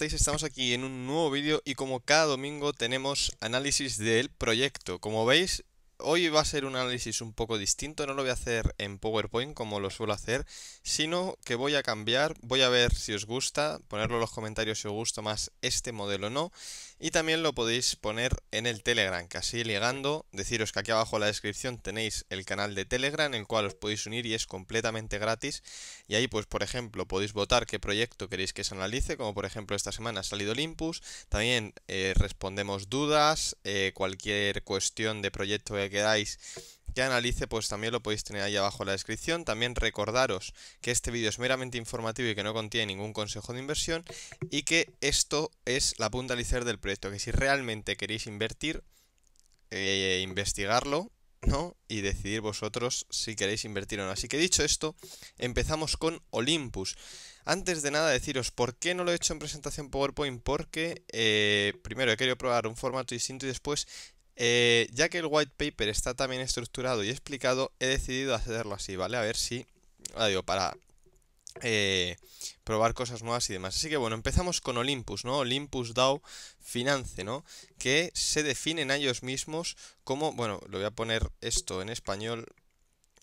Estamos aquí en un nuevo vídeo y como cada domingo tenemos análisis del proyecto. Como veis, Hoy va a ser un análisis un poco distinto, no lo voy a hacer en PowerPoint como lo suelo hacer, sino que voy a cambiar, voy a ver si os gusta, ponerlo en los comentarios si os gusta más este modelo o no, y también lo podéis poner en el Telegram, que así ligando, deciros que aquí abajo en la descripción tenéis el canal de Telegram, el cual os podéis unir y es completamente gratis, y ahí pues por ejemplo podéis votar qué proyecto queréis que se analice, como por ejemplo esta semana ha salido Olympus, también eh, respondemos dudas, eh, cualquier cuestión de proyecto que queráis que analice, pues también lo podéis tener ahí abajo en la descripción. También recordaros que este vídeo es meramente informativo y que no contiene ningún consejo de inversión y que esto es la punta del proyecto, que si realmente queréis invertir, eh, investigarlo, ¿no? Y decidir vosotros si queréis invertir o no. Así que dicho esto, empezamos con Olympus. Antes de nada deciros por qué no lo he hecho en presentación PowerPoint, porque eh, primero he querido probar un formato distinto y después eh, ya que el white paper está también estructurado y explicado, he decidido hacerlo así, ¿vale? A ver si, ah, digo, para eh, probar cosas nuevas y demás. Así que bueno, empezamos con Olympus, ¿no? Olympus DAO Finance, ¿no? Que se definen a ellos mismos como, bueno, lo voy a poner esto en español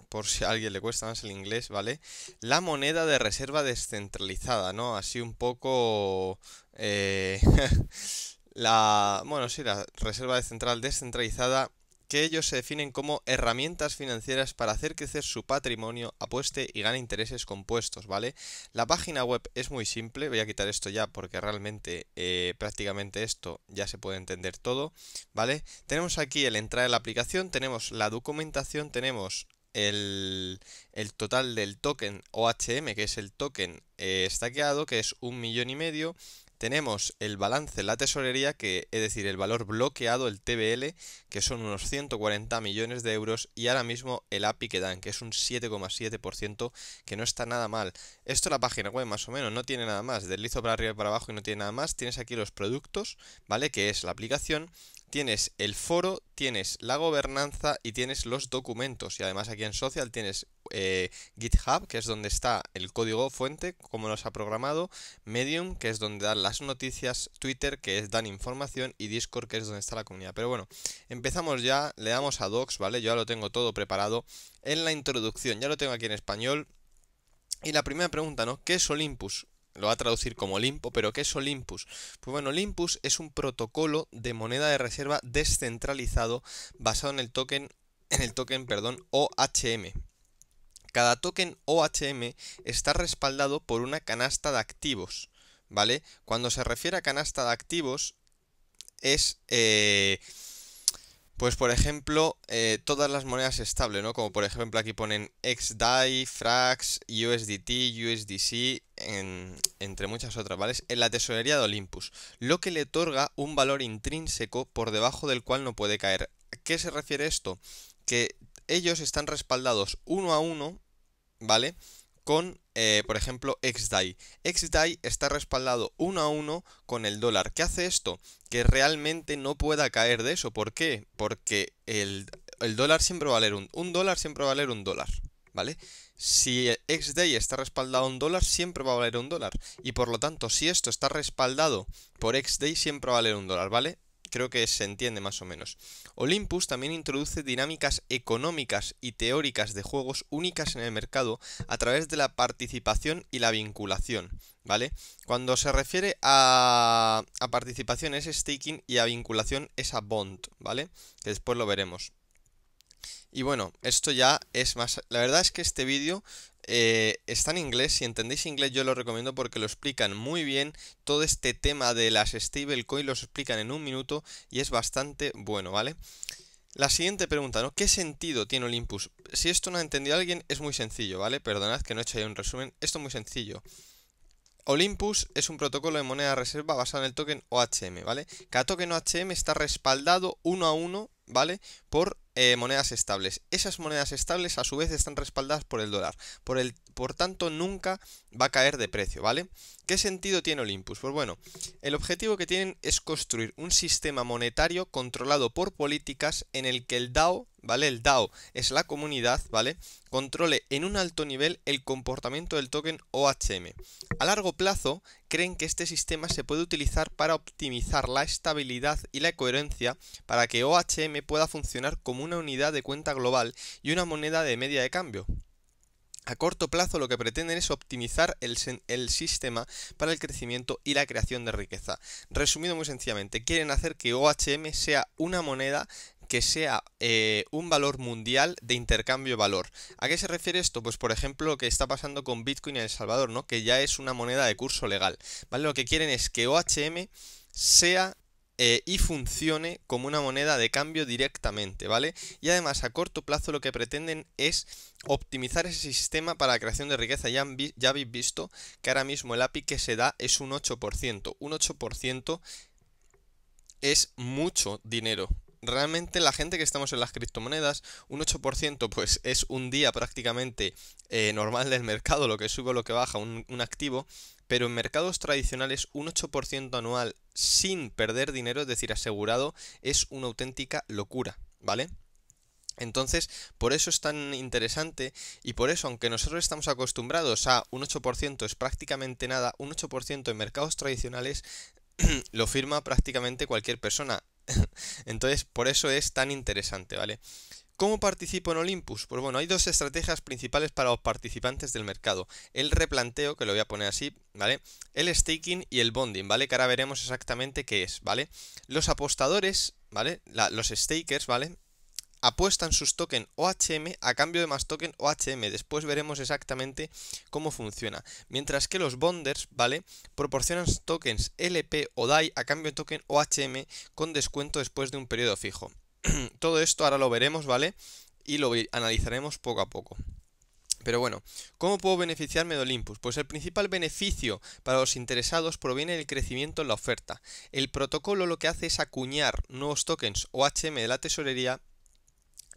por si a alguien le cuesta más el inglés, ¿vale? La moneda de reserva descentralizada, ¿no? Así un poco... Eh, la, bueno, sí, la Reserva Central Descentralizada, que ellos se definen como herramientas financieras para hacer crecer su patrimonio, apueste y gane intereses compuestos, ¿vale? La página web es muy simple, voy a quitar esto ya porque realmente eh, prácticamente esto ya se puede entender todo, ¿vale? Tenemos aquí el entrar a la aplicación, tenemos la documentación, tenemos el, total del token OHM, que es el token estaqueado, eh, que es un millón y medio tenemos el balance la tesorería, que es decir, el valor bloqueado, el TBL, que son unos 140 millones de euros, y ahora mismo el API que dan, que es un 7,7%, que no está nada mal. Esto es la página web, más o menos, no tiene nada más. Deslizo para arriba y para abajo y no tiene nada más. Tienes aquí los productos, ¿vale? Que es la aplicación, tienes el foro, tienes la gobernanza y tienes los documentos. Y además aquí en Social tienes eh, GitHub, que es donde está el código fuente, como nos ha programado, Medium, que es donde dan las noticias, Twitter, que es dan información, y Discord, que es donde está la comunidad. Pero bueno, empezamos ya, le damos a Docs, ¿vale? Yo ya lo tengo todo preparado. En la introducción, ya lo tengo aquí en español. Y la primera pregunta, ¿no? ¿Qué es Olympus? lo va a traducir como Olimpo, pero ¿qué es Olympus? Pues bueno, Olympus es un protocolo de moneda de reserva descentralizado basado en el token, en el token, perdón, OHM. Cada token OHM está respaldado por una canasta de activos, ¿vale? Cuando se refiere a canasta de activos es... Eh, pues por ejemplo, eh, todas las monedas estables, ¿no? Como por ejemplo aquí ponen XDAI, FRAX, USDT, USDC, entre muchas otras, ¿vale? En la tesorería de Olympus, lo que le otorga un valor intrínseco por debajo del cual no puede caer. ¿A qué se refiere esto? Que ellos están respaldados uno a uno ¿vale? Con, eh, por ejemplo, XDAI. XDAI está respaldado uno a uno con el dólar. ¿Qué hace esto? Que realmente no pueda caer de eso. ¿Por qué? Porque el, el dólar siempre va a valer un, un dólar, siempre va a valer un dólar, ¿vale? si XDAI está respaldado un dólar, siempre va a valer un dólar. Y por lo tanto, si esto está respaldado por XDAI, siempre va a valer un dólar, ¿vale? creo que se entiende más o menos. Olympus también introduce dinámicas económicas y teóricas de juegos únicas en el mercado a través de la participación y la vinculación, ¿vale? Cuando se refiere a, a participación es staking y a vinculación es a bond, ¿vale? Que después lo veremos. Y bueno, esto ya es más... La verdad es que este vídeo eh, está en inglés, si entendéis inglés yo lo recomiendo porque lo explican muy bien, todo este tema de las stablecoins lo explican en un minuto y es bastante bueno, ¿vale? La siguiente pregunta, ¿no? ¿Qué sentido tiene Olympus? Si esto no ha entendido alguien, es muy sencillo, ¿vale? Perdonad que no he hecho ahí un resumen, esto es muy sencillo. Olympus es un protocolo de moneda reserva basado en el token OHM, ¿vale? Cada token OHM está respaldado uno a uno, ¿vale? Por eh, monedas estables. Esas monedas estables a su vez están respaldadas por el dólar. Por, el, por tanto, nunca va a caer de precio, ¿vale? ¿Qué sentido tiene Olympus? Pues bueno, el objetivo que tienen es construir un sistema monetario controlado por políticas en el que el DAO, ¿vale? El DAO es la comunidad, ¿vale? Controle en un alto nivel el comportamiento del token OHM. A largo plazo, creen que este sistema se puede utilizar para optimizar la estabilidad y la coherencia para que OHM pueda funcionar como una unidad de cuenta global y una moneda de media de cambio. A corto plazo lo que pretenden es optimizar el, sistema para el crecimiento y la creación de riqueza. Resumido muy sencillamente, quieren hacer que OHM sea una moneda que sea eh, un valor mundial de intercambio valor. ¿A qué se refiere esto? Pues por ejemplo lo que está pasando con Bitcoin en El Salvador, ¿no? Que ya es una moneda de curso legal. ¿Vale? Lo que quieren es que OHM sea eh, y funcione como una moneda de cambio directamente, ¿vale? Y además a corto plazo lo que pretenden es optimizar ese sistema para la creación de riqueza. Ya, ya habéis visto que ahora mismo el API que se da es un 8%. Un 8% es mucho dinero, realmente la gente que estamos en las criptomonedas, un 8% pues es un día prácticamente eh, normal del mercado, lo que sube o lo que baja un activo, pero en mercados tradicionales un 8% anual sin perder dinero, es decir, asegurado, es una auténtica locura, ¿vale? Entonces, por eso es tan interesante y por eso, aunque nosotros estamos acostumbrados a un 8% es prácticamente nada, un 8% en mercados tradicionales lo firma prácticamente cualquier persona. Entonces, por eso es tan interesante, ¿vale? ¿Cómo participo en Olympus? Pues bueno, hay dos estrategias principales para los participantes del mercado. El replanteo, que lo voy a poner así, ¿vale? El staking y el bonding, ¿vale? Que ahora veremos exactamente qué es, ¿vale? Los apostadores, ¿vale? los stakers, ¿vale? apuestan sus token OHM a cambio de más token OHM. Después veremos exactamente cómo funciona. Mientras que los bonders, ¿vale? Proporcionan tokens LP o DAI a cambio de token OHM con descuento después de un periodo fijo. todo esto ahora lo veremos, ¿vale? Y lo analizaremos poco a poco. Pero bueno, ¿cómo puedo beneficiarme de Olympus? Pues el principal beneficio para los interesados proviene del crecimiento en la oferta. El protocolo lo que hace es acuñar nuevos tokens o HM de la tesorería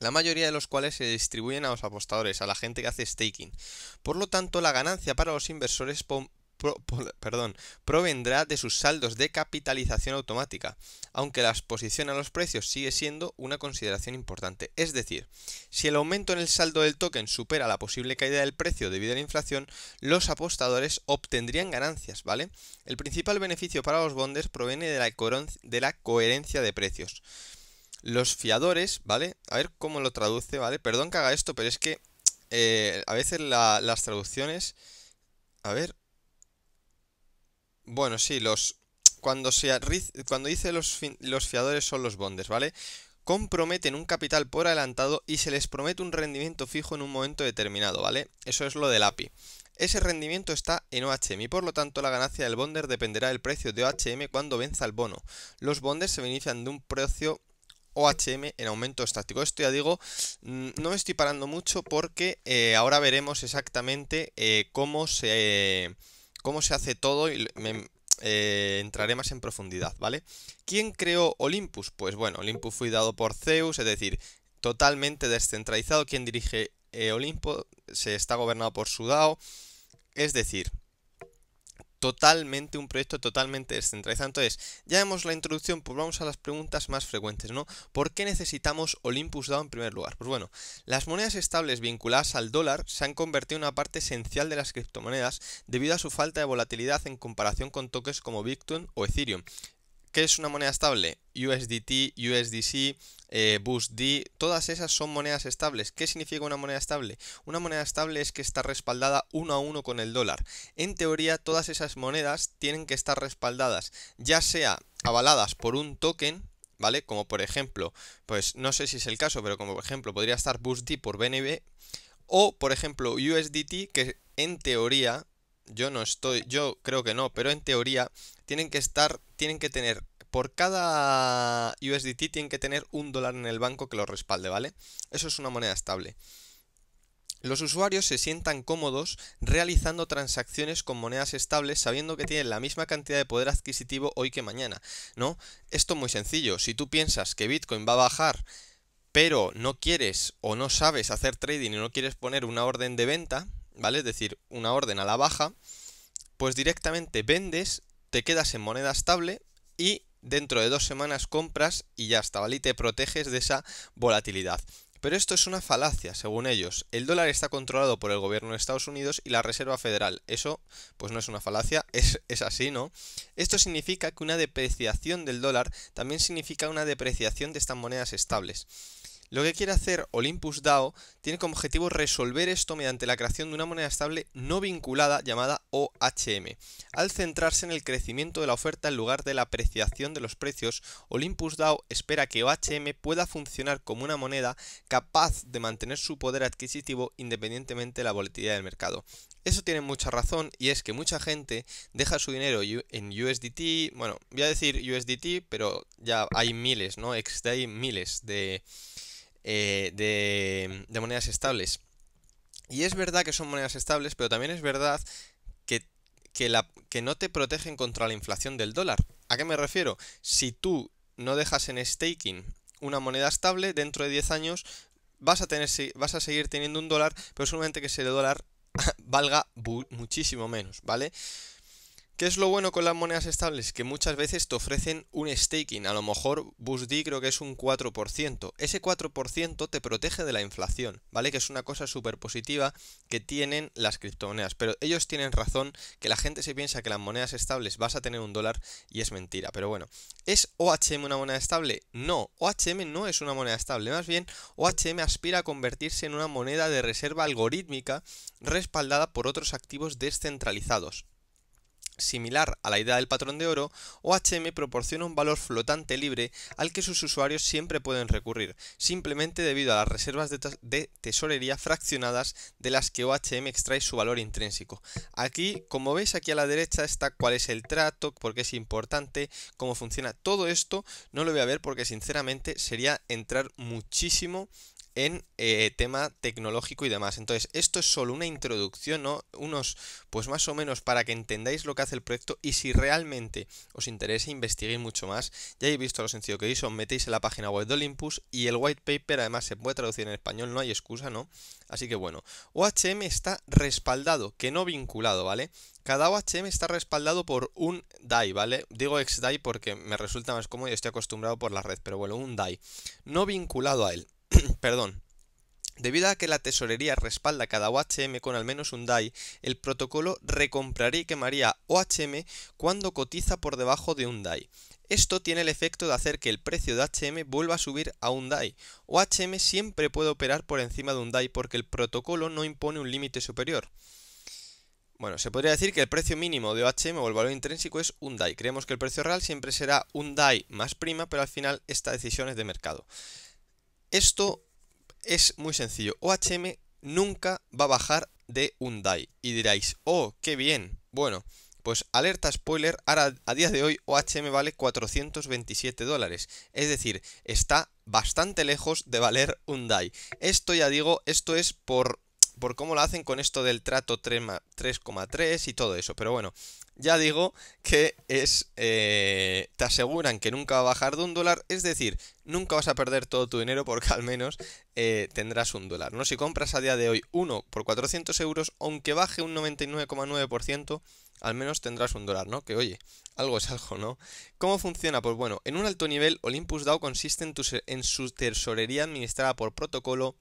la mayoría de los cuales se distribuyen a los apostadores, a la gente que hace staking. Por lo tanto, la ganancia para los inversores perdón, provendrá de sus saldos de capitalización automática, aunque la exposición a los precios sigue siendo una consideración importante. Es decir, si el aumento en el saldo del token supera la posible caída del precio debido a la inflación, los apostadores obtendrían ganancias, ¿vale? El principal beneficio para los bondes proviene de la, coherencia de precios. Los fiadores, ¿vale? A ver cómo lo traduce, ¿vale? Perdón que haga esto, pero es que eh, a veces las traducciones... A ver, bueno, sí, los. Cuando, se, cuando dice los, los fiadores son los bondes, ¿vale? Comprometen un capital por adelantado y se les promete un rendimiento fijo en un momento determinado, ¿vale? Eso es lo del API. Ese rendimiento está en OHM y por lo tanto la ganancia del bonder dependerá del precio de OHM cuando venza el bono. Los bondes se benefician de un precio OHM en aumento estático. Esto ya digo, mm, no me estoy parando mucho porque eh, ahora veremos exactamente eh, cómo se cómo se hace todo y me, eh, entraré más en profundidad, ¿vale? ¿Quién creó Olympus? Pues bueno, Olympus fue dado por Zeus, es decir, totalmente descentralizado. ¿Quién dirige eh, Olympus? se está gobernado por Sudao. Es decir, totalmente, un proyecto totalmente descentralizado. Entonces, ya vemos la introducción, pues vamos a las preguntas más frecuentes, ¿no? ¿Por qué necesitamos Olympus DAO en primer lugar? Pues bueno, las monedas estables vinculadas al dólar se han convertido en una parte esencial de las criptomonedas debido a su falta de volatilidad en comparación con toques como Bitcoin o Ethereum. ¿Qué es una moneda estable? USDT, USDC, eh, BUSD, todas esas son monedas estables. ¿Qué significa una moneda estable? Una moneda estable es que está respaldada uno a uno con el dólar. En teoría, todas esas monedas tienen que estar respaldadas, ya sea avaladas por un token, ¿vale? Como por ejemplo, pues no sé si es el caso, pero como por ejemplo podría estar BUSD por BNB o por ejemplo USDT que en teoría yo no estoy, yo creo que no, pero en teoría tienen que estar, tienen que tener, por cada USDT tienen que tener un dólar en el banco que lo respalde, ¿vale? Eso es una moneda estable. Los usuarios se sientan cómodos realizando transacciones con monedas estables sabiendo que tienen la misma cantidad de poder adquisitivo hoy que mañana, ¿no? Esto es muy sencillo, si tú piensas que Bitcoin va a bajar pero no quieres o no sabes hacer trading y no quieres poner una orden de venta, ¿vale? Es decir, una orden a la baja, pues directamente vendes te quedas en moneda estable y dentro de dos semanas compras y ya está, ¿vale? Y te proteges de esa volatilidad. Pero esto es una falacia, según ellos. El dólar está controlado por el gobierno de Estados Unidos y la Reserva Federal. Eso, pues no es una falacia, es, es, así, ¿no? Esto significa que una depreciación del dólar también significa una depreciación de estas monedas estables. Lo que quiere hacer Olympus DAO tiene como objetivo resolver esto mediante la creación de una moneda estable no vinculada llamada OHM. Al centrarse en el crecimiento de la oferta en lugar de la apreciación de los precios, Olympus DAO espera que OHM pueda funcionar como una moneda capaz de mantener su poder adquisitivo independientemente de la volatilidad del mercado. Eso tiene mucha razón y es que mucha gente deja su dinero en USDT, bueno, voy a decir USDT, pero ya hay miles, ¿no? Hay miles de eh, de, monedas estables. Y es verdad que son monedas estables, pero también es verdad que, la, que no te protegen contra la inflación del dólar. ¿A qué me refiero? Si tú no dejas en staking una moneda estable, dentro de 10 años vas a, tener, vas a seguir teniendo un dólar, pero solamente que ese dólar valga muchísimo menos, ¿vale? ¿Qué es lo bueno con las monedas estables? Que muchas veces te ofrecen un staking. A lo mejor BUSD creo que es un 4%. Ese 4% te protege de la inflación, ¿vale? Que es una cosa súper positiva que tienen las criptomonedas. Pero ellos tienen razón que la gente se piensa que las monedas estables vas a tener un dólar y es mentira. Pero bueno, ¿es OHM una moneda estable? No, OHM no es una moneda estable. Más bien, OHM aspira a convertirse en una moneda de reserva algorítmica respaldada por otros activos descentralizados. Similar a la idea del patrón de oro, OHM proporciona un valor flotante libre al que sus usuarios siempre pueden recurrir, simplemente debido a las reservas de, tesorería fraccionadas de las que OHM extrae su valor intrínseco. Aquí, como veis aquí a la derecha está cuál es el trato, por qué es importante, cómo funciona todo esto, no lo voy a ver porque sinceramente sería entrar muchísimo en eh, tema tecnológico y demás. Entonces, esto es solo una introducción, ¿no? Unos, pues más o menos para que entendáis lo que hace el proyecto y si realmente os interesa, investiguéis mucho más. Ya habéis visto lo sencillo que os metéis en la página web de Olympus y el white paper además se puede traducir en español, no hay excusa, ¿no? Así que bueno, OHM está respaldado, que no vinculado, ¿vale? Cada OHM está respaldado por un DAI, ¿vale? Digo ex DAI porque me resulta más cómodo y estoy acostumbrado por la red, pero bueno, un DAI. No vinculado a él. perdón, Debido a que la tesorería respalda cada OHM con al menos un DAI, el protocolo recompraría y quemaría OHM cuando cotiza por debajo de un DAI. Esto tiene el efecto de hacer que el precio de HM vuelva a subir a un DAI. OHM siempre puede operar por encima de un DAI porque el protocolo no impone un límite superior. Bueno, se podría decir que el precio mínimo de OHM o el valor intrínseco es un DAI. Creemos que el precio real siempre será un DAI más prima, pero al final esta decisión es de mercado. Esto es muy sencillo. OHM nunca va a bajar de un DAI. Y diréis, oh, qué bien. Bueno, pues alerta spoiler, ahora a día de hoy OHM vale 427 dólares. Es decir, está bastante lejos de valer un DAI. Esto ya digo, esto es por, por cómo lo hacen con esto del trato 3,3 y todo eso. Pero bueno, ya digo que es. Eh, te aseguran que nunca va a bajar de un dólar, es decir, nunca vas a perder todo tu dinero porque al menos eh, tendrás un dólar. ¿no? Si compras a día de hoy uno por 400 euros, aunque baje un 99,9%, al menos tendrás un dólar, ¿no? Que oye, algo es algo, ¿no? ¿Cómo funciona? Pues bueno, en un alto nivel, Olympus DAO consiste en su tesorería administrada por protocolo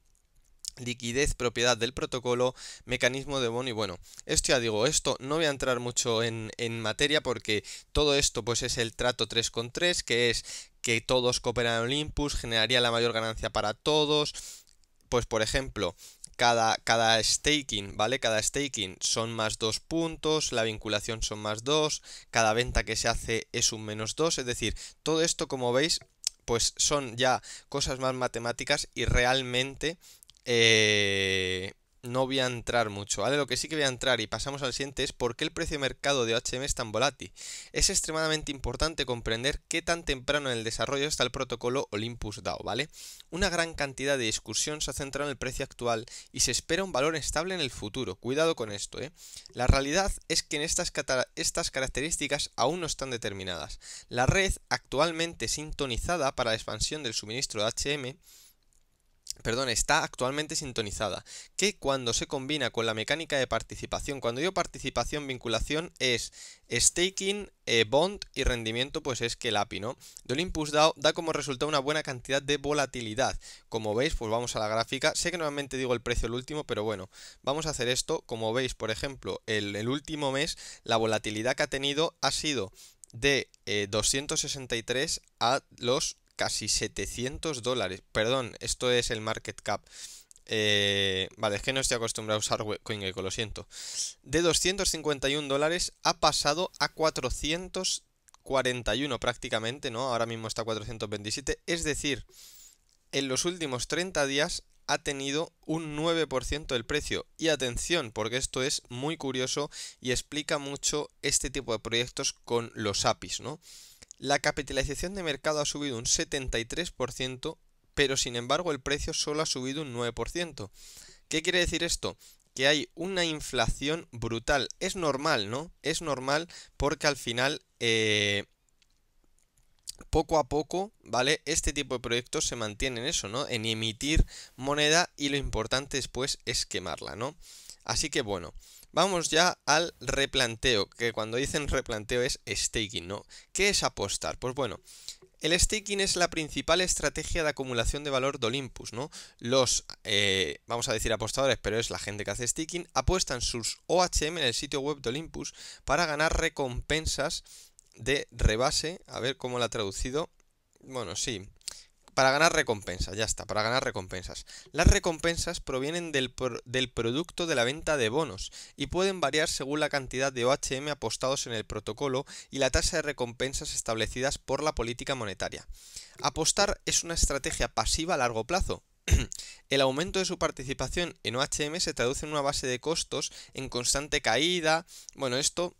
liquidez, propiedad del protocolo, mecanismo de bono y bueno, esto ya digo, esto no voy a entrar mucho en, en materia porque todo esto pues es el trato 3 con 3 que es que todos cooperan en Olympus, generaría la mayor ganancia para todos, pues por ejemplo, cada, cada, staking, ¿vale? Cada staking son más dos puntos, la vinculación son más dos, cada venta que se hace es un menos dos, es decir, todo esto como veis pues son ya cosas más matemáticas y realmente eh, no voy a entrar mucho, ¿vale? Lo que sí que voy a entrar y pasamos al siguiente es por qué el precio de mercado de HM es tan volátil. Es extremadamente importante comprender qué tan temprano en el desarrollo está el protocolo Olympus DAO, ¿vale? Una gran cantidad de discusión se ha centrado en el precio actual y se espera un valor estable en el futuro. Cuidado con esto, ¿eh? La realidad es que en estas, estas características aún no están determinadas. La red actualmente sintonizada para la expansión del suministro de HM perdón, está actualmente sintonizada, que cuando se combina con la mecánica de participación, cuando digo participación, vinculación es staking, eh, bond y rendimiento, pues es que el API, ¿no? De Olympus DAO da como resultado una buena cantidad de volatilidad. Como veis, pues vamos a la gráfica. Sé que normalmente digo el precio el último, pero bueno, vamos a hacer esto. Como veis, por ejemplo, el, último mes, la volatilidad que ha tenido ha sido de 263 eh, a los casi 700 dólares. Perdón, esto es el market cap. Eh, vale, es que no estoy acostumbrado a usar CoinGecko, lo siento. De 251 dólares ha pasado a 441 prácticamente, ¿no? Ahora mismo está 427. Es decir, en los últimos 30 días ha tenido un 9% del precio. Y atención, porque esto es muy curioso y explica mucho este tipo de proyectos con los APIs, ¿no? La capitalización de mercado ha subido un 73%, pero sin embargo el precio solo ha subido un 9%. ¿Qué quiere decir esto? Que hay una inflación brutal. Es normal, ¿no? Es normal porque al final... Eh, poco a poco, ¿vale? Este tipo de proyectos se mantienen en eso, ¿no? En emitir moneda y lo importante después es quemarla, ¿no? Así que bueno, Vamos ya al replanteo, que cuando dicen replanteo es staking, ¿no? ¿Qué es apostar? Pues bueno, el staking es la principal estrategia de acumulación de valor de Olympus, ¿no? Los, eh, vamos a decir apostadores, pero es la gente que hace staking, apuestan sus OHM en el sitio web de Olympus para ganar recompensas de rebase, a ver cómo la ha traducido. Bueno, sí, para ganar recompensas, ya está, para ganar recompensas. Las recompensas provienen del, producto de la venta de bonos y pueden variar según la cantidad de OHM apostados en el protocolo y la tasa de recompensas establecidas por la política monetaria. Apostar es una estrategia pasiva a largo plazo, el aumento de su participación en OHM se traduce en una base de costos en constante caída. Bueno, esto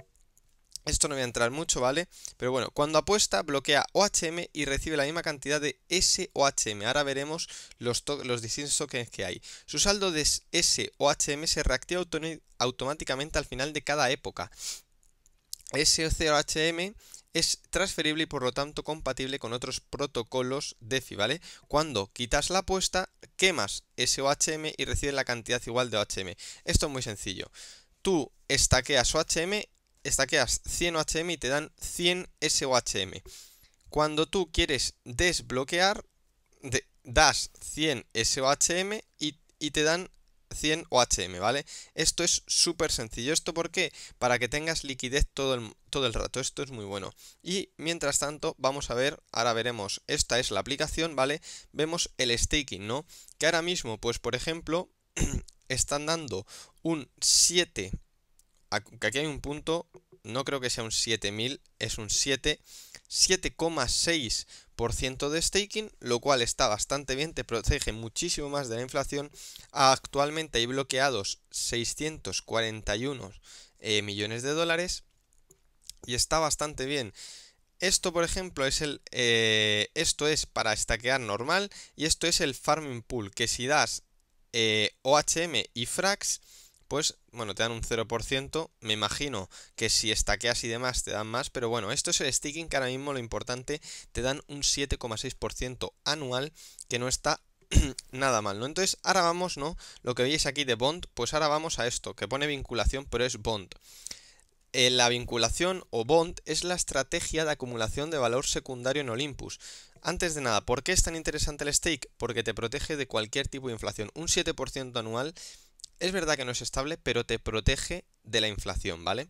esto no voy a entrar mucho, ¿vale? Pero bueno, cuando apuesta, bloquea OHM y recibe la misma cantidad de SOHM. Ahora veremos los, los distintos tokens que hay. Su saldo de SOHM se reactiva automáticamente al final de cada época. SOHM es transferible y por lo tanto compatible con otros protocolos DeFi, ¿vale? Cuando quitas la apuesta, quemas SOHM y recibes la cantidad igual de OHM. Esto es muy sencillo. Tú estaqueas OHM estaqueas 100 OHM y te dan 100 SOHM. Cuando tú quieres desbloquear, das 100 SOHM y, te dan 100 OHM, ¿vale? Esto es súper sencillo. ¿Esto por qué? Para que tengas liquidez todo el, todo el rato. Esto es muy bueno. Y mientras tanto, vamos a ver, ahora veremos, esta es la aplicación, ¿vale? Vemos el staking, ¿no? Que ahora mismo, pues por ejemplo, están dando un 7 aquí hay un punto, no creo que sea un 7000, es un 7,6% de staking, lo cual está bastante bien, te protege muchísimo más de la inflación. Actualmente hay bloqueados 641 eh, millones de dólares y está bastante bien. Esto, por ejemplo, es el. Eh, esto es para estaquear normal. Y esto es el farming pool. Que si das eh, OHM y Frax, pues bueno, te dan un 0%. Me imagino que si estaqueas y demás te dan más, pero bueno, esto es el sticking que ahora mismo lo importante, te dan un 7,6% anual que no está nada mal, ¿no? Entonces, ahora vamos, ¿no? Lo que veis aquí de Bond, pues ahora vamos a esto, que pone vinculación, pero es Bond. Eh, la vinculación o Bond es la estrategia de acumulación de valor secundario en Olympus. Antes de nada, ¿por qué es tan interesante el stake? Porque te protege de cualquier tipo de inflación. Un 7% anual es verdad que no es estable, pero te protege de la inflación, ¿vale?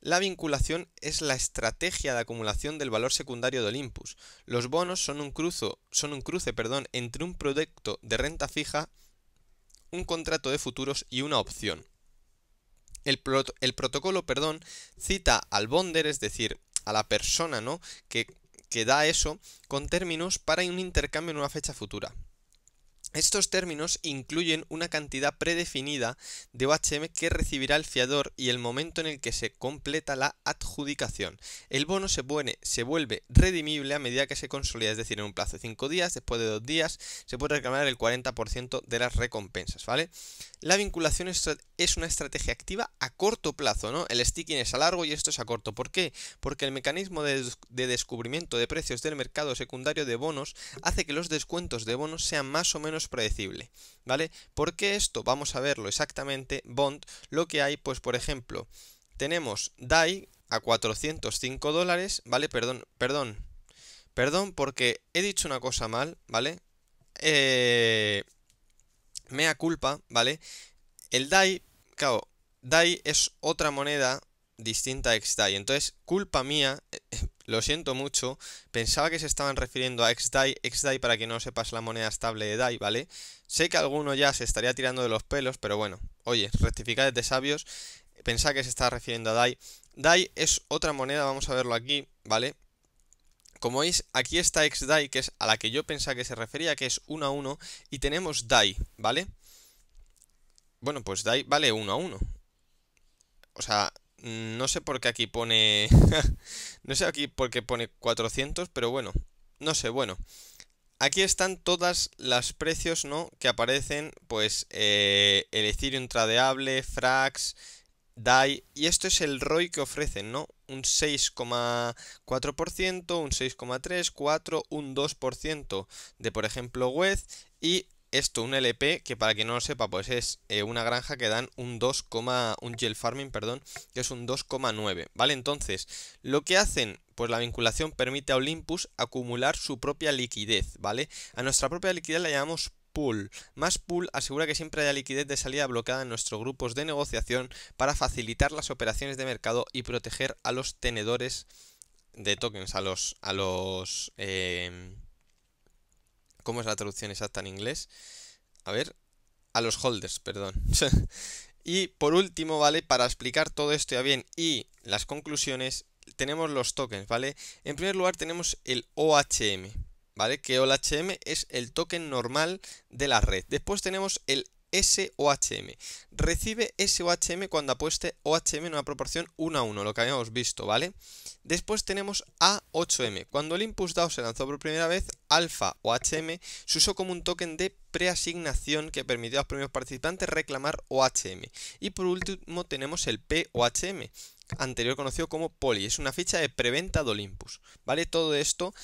La vinculación es la estrategia de acumulación del valor secundario de Olympus. Los bonos son un, cruzo, son un cruce perdón, entre un producto de renta fija, un contrato de futuros y una opción. El, el protocolo perdón, cita al bonder, es decir, a la persona ¿no? que, que da eso, con términos para un intercambio en una fecha futura. Estos términos incluyen una cantidad predefinida de OHM que recibirá el fiador y el momento en el que se completa la adjudicación. El bono se, pone, se vuelve redimible a medida que se consolida, es decir, en un plazo de 5 días, después de 2 días, se puede reclamar el 40% de las recompensas, ¿vale? La vinculación es una estrategia activa a corto plazo, ¿no? El sticking es a largo y esto es a corto. ¿Por qué? Porque el mecanismo de, descubrimiento de precios del mercado secundario de bonos hace que los descuentos de bonos sean más o menos predecible, ¿vale? ¿Por qué esto? Vamos a verlo exactamente. Bond, lo que hay, pues por ejemplo, tenemos DAI a 405 dólares, ¿vale? Perdón, perdón, perdón porque he dicho una cosa mal, ¿vale? Eh, mea culpa, ¿vale? El DAI, claro, DAI es otra moneda distinta a XDAI. Entonces, culpa mía, lo siento mucho, pensaba que se estaban refiriendo a XDAI. XDAI, para que no sepas, la moneda estable de DAI, ¿vale? Sé que alguno ya se estaría tirando de los pelos, pero bueno, oye, rectificad de sabios. Pensaba que se estaba refiriendo a DAI. DAI es otra moneda, vamos a verlo aquí, ¿vale? Como veis, aquí está XDAI, que es a la que yo pensaba que se refería, que es 1 a 1, y tenemos DAI, ¿vale? Bueno, pues DAI vale 1 a 1. O sea, mm, no sé por qué aquí pone... no sé aquí por qué pone 400, pero bueno, no sé, bueno. Aquí están todas las precios, ¿no? Que aparecen, pues, eh, el Ethereum tradeable, Frax, DAI, y esto es el ROI que ofrecen, ¿no? Un 6,4%, un 6,3%, 4, un 2% de, por ejemplo, Web y esto, un LP, que para quien no lo sepa, pues es eh, una granja que dan un 2, un yield farming, perdón, que es un 2,9, ¿vale? Entonces, lo que hacen, pues la vinculación permite a Olympus acumular su propia liquidez, ¿vale? A nuestra propia liquidez la llamamos Pool. Más Pool asegura que siempre haya liquidez de salida bloqueada en nuestros grupos de negociación para facilitar las operaciones de mercado y proteger a los tenedores de tokens, a los... A los em, ¿Cómo es la traducción exacta en inglés? A ver, a los holders, perdón. y por último, ¿vale? Para explicar todo esto ya bien y las conclusiones, tenemos los tokens, ¿vale? En primer lugar tenemos el OHM, ¿vale? Que OLHM es el token normal de la red. Después tenemos el SOHM. Recibe SOHM cuando apueste OHM en una proporción 1 a 1, lo que habíamos visto, ¿vale? Después tenemos A8M. Cuando el DAO se lanzó por primera vez, Alpha OHM se usó como un token de preasignación que permitió a los primeros participantes reclamar OHM. Y por último tenemos el POHM, anterior conocido como Poli. Es una ficha de preventa de Olympus, ¿vale? Todo esto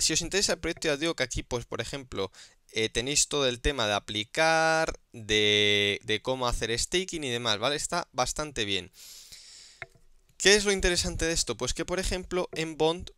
si os interesa el proyecto, ya os digo que aquí, pues, por ejemplo, eh, tenéis todo el tema de aplicar, de, de cómo hacer staking y demás, ¿vale? Está bastante bien. ¿Qué es lo interesante de esto? Pues que, por ejemplo, en Bond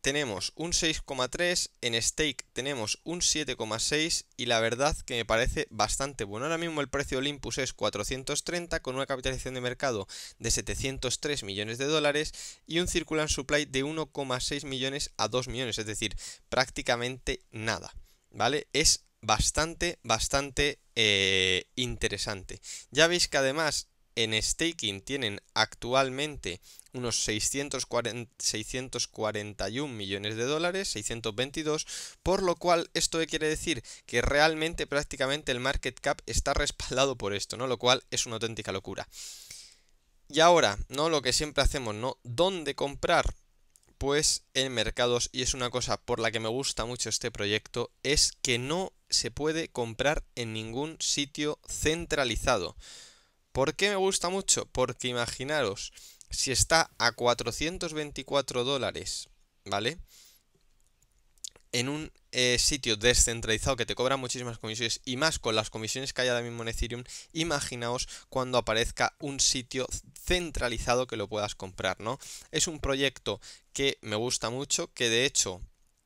tenemos un 6,3, en stake tenemos un 7,6 y la verdad que me parece bastante bueno. Ahora mismo el precio de Olympus es 430 con una capitalización de mercado de 703 millones de dólares y un Circular supply de 1,6 millones a 2 millones, es decir, prácticamente nada. ¿Vale? Es bastante, bastante eh, interesante. Ya veis que además en staking tienen actualmente unos 640, 641 millones de dólares, 622, por lo cual esto quiere decir que realmente prácticamente el market cap está respaldado por esto, ¿no? Lo cual es una auténtica locura. Y ahora, ¿no? Lo que siempre hacemos, ¿no? ¿Dónde comprar? Pues en mercados, y es una cosa por la que me gusta mucho este proyecto, es que no se puede comprar en ningún sitio centralizado. ¿Por qué me gusta mucho? Porque imaginaros, si está a 424 dólares, ¿vale? En un eh, sitio descentralizado que te cobra muchísimas comisiones y más con las comisiones que hay de mismo en Ethereum, imaginaos cuando aparezca un sitio centralizado que lo puedas comprar, ¿no? Es un proyecto que me gusta mucho, que de hecho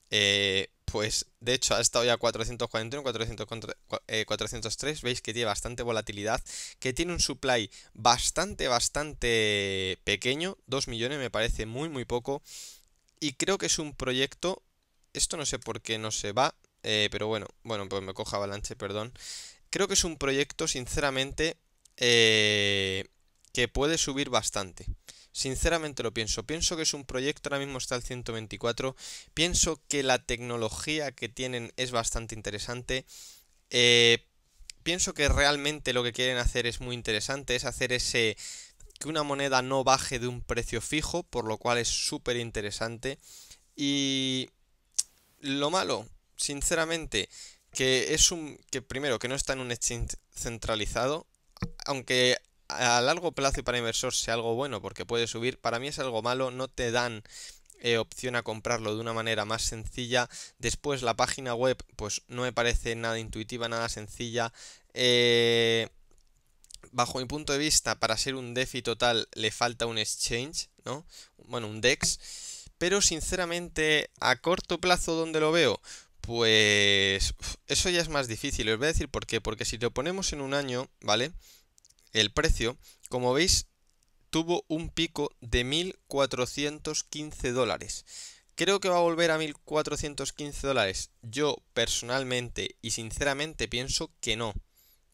eh, pues de hecho ha estado ya 441, 400, 403, veis que tiene bastante volatilidad, que tiene un supply bastante, bastante pequeño, 2 millones me parece muy, muy poco, y creo que es un proyecto, esto no sé por qué no se va, eh, pero bueno, bueno, pues me coja avalanche, perdón, creo que es un proyecto, sinceramente, eh, que puede subir bastante. Sinceramente lo pienso. Pienso que es un proyecto, ahora mismo está el 124. Pienso que la tecnología que tienen es bastante interesante. Eh, pienso que realmente lo que quieren hacer es muy interesante. Es hacer ese... que una moneda no baje de un precio fijo, por lo cual es súper interesante. Y... Lo malo, sinceramente, que es un... que primero, que no está en un exchange centralizado. Aunque a largo plazo y para inversor sea algo bueno porque puede subir, para mí es algo malo, no te dan eh, opción a comprarlo de una manera más sencilla. Después la página web pues no me parece nada intuitiva, nada sencilla. Eh, bajo mi punto de vista, para ser un DeFi total le falta un exchange, ¿no? Bueno, un DEX. Pero sinceramente, a corto plazo, donde lo veo? Pues eso ya es más difícil. Os voy a decir por qué. Porque si lo ponemos en un año, ¿vale? el precio, como veis, tuvo un pico de 1.415 dólares. Creo que va a volver a 1.415 dólares. Yo personalmente y sinceramente pienso que no.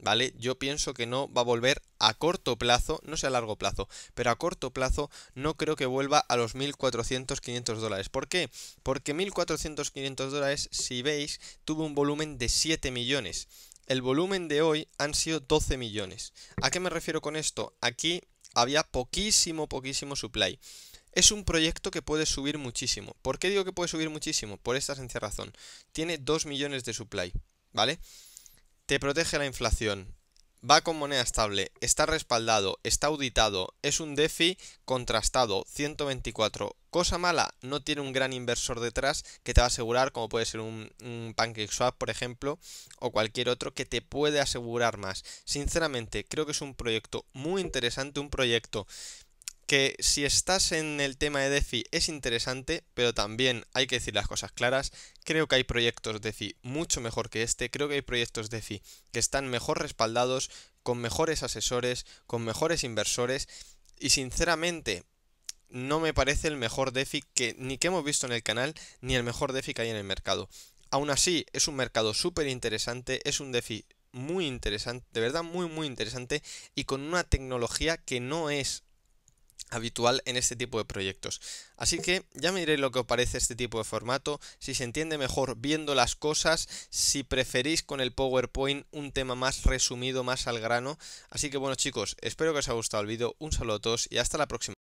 ¿Vale? Yo pienso que no va a volver a corto plazo, no sé a largo plazo, pero a corto plazo no creo que vuelva a los 1.400, 500 dólares. ¿Por qué? Porque 1.400, 500 dólares, si veis, tuvo un volumen de 7 millones el volumen de hoy han sido 12 millones. ¿A qué me refiero con esto? Aquí había poquísimo, poquísimo supply. Es un proyecto que puede subir muchísimo. ¿Por qué digo que puede subir muchísimo? Por esta sencilla razón. Tiene 2 millones de supply, ¿vale? Te protege la inflación, va con moneda estable, está respaldado, está auditado, es un DeFi contrastado, 124. Cosa mala, no tiene un gran inversor detrás que te va a asegurar, como puede ser un, un PancakeSwap, por ejemplo, o cualquier otro que te puede asegurar más. Sinceramente, creo que es un proyecto muy interesante, un proyecto que si estás en el tema de DeFi es interesante, pero también hay que decir las cosas claras. Creo que hay proyectos DeFi mucho mejor que este, creo que hay proyectos DeFi que están mejor respaldados, con mejores asesores, con mejores inversores y sinceramente no me parece el mejor DeFi que ni que hemos visto en el canal ni el mejor DeFi que hay en el mercado. Aún así, es un mercado súper interesante, es un DeFi muy interesante, de verdad muy muy interesante y con una tecnología que no es habitual en este tipo de proyectos. Así que ya me diréis lo que os parece este tipo de formato, si se entiende mejor viendo las cosas, si preferís con el PowerPoint un tema más resumido, más al grano. Así que bueno chicos, espero que os haya gustado el vídeo, un saludo a todos y hasta la próxima.